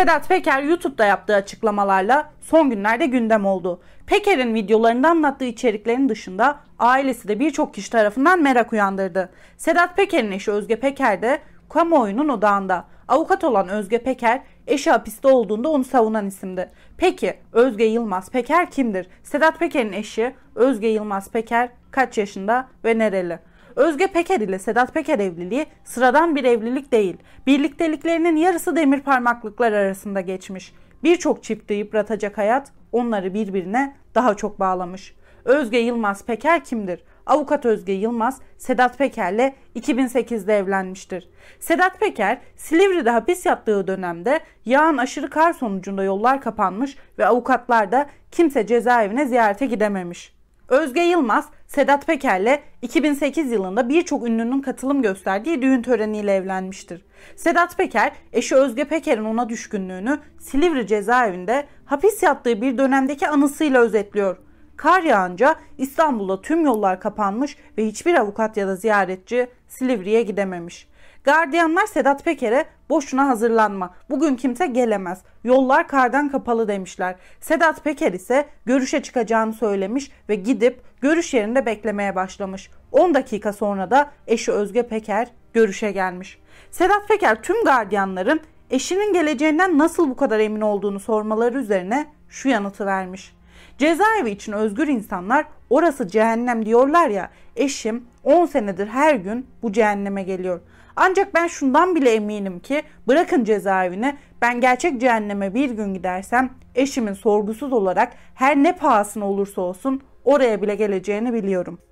Sedat Peker YouTube'da yaptığı açıklamalarla son günlerde gündem oldu. Peker'in videolarında anlattığı içeriklerin dışında ailesi de birçok kişi tarafından merak uyandırdı. Sedat Peker'in eşi Özge Peker de kamuoyunun odağında. Avukat olan Özge Peker, eşi hapiste olduğunda onu savunan isimdi. Peki Özge Yılmaz Peker kimdir? Sedat Peker'in eşi Özge Yılmaz Peker kaç yaşında ve nereli? Özge Peker ile Sedat Peker evliliği sıradan bir evlilik değil. Birlikteliklerinin yarısı demir parmaklıklar arasında geçmiş. Birçok çifti yıpratacak hayat onları birbirine daha çok bağlamış. Özge Yılmaz Peker kimdir? Avukat Özge Yılmaz Sedat Peker'le 2008'de evlenmiştir. Sedat Peker Silivri'de hapis yattığı dönemde yağan aşırı kar sonucunda yollar kapanmış ve avukatlar da kimse cezaevine ziyarete gidememiş. Özge Yılmaz Sedat Peker'le 2008 yılında birçok ünlünün katılım gösterdiği düğün töreniyle evlenmiştir. Sedat Peker, eşi Özge Peker'in ona düşkünlüğünü Silivri cezaevinde hapis yattığı bir dönemdeki anısıyla özetliyor. Kar yağınca İstanbul'da tüm yollar kapanmış ve hiçbir avukat ya da ziyaretçi Silivri'ye gidememiş. Gardiyanlar Sedat Peker'e boşuna hazırlanma. Bugün kimse gelemez. Yollar kardan kapalı demişler. Sedat Peker ise görüşe çıkacağını söylemiş ve gidip görüş yerinde beklemeye başlamış. 10 dakika sonra da eşi Özge Peker görüşe gelmiş. Sedat Peker tüm gardiyanların eşinin geleceğinden nasıl bu kadar emin olduğunu sormaları üzerine şu yanıtı vermiş. Cezaevi için özgür insanlar orası cehennem diyorlar ya eşim 10 senedir her gün bu cehenneme geliyor. Ancak ben şundan bile eminim ki bırakın cezaevine ben gerçek cehenneme bir gün gidersem eşimin sorgusuz olarak her ne pahasına olursa olsun oraya bile geleceğini biliyorum.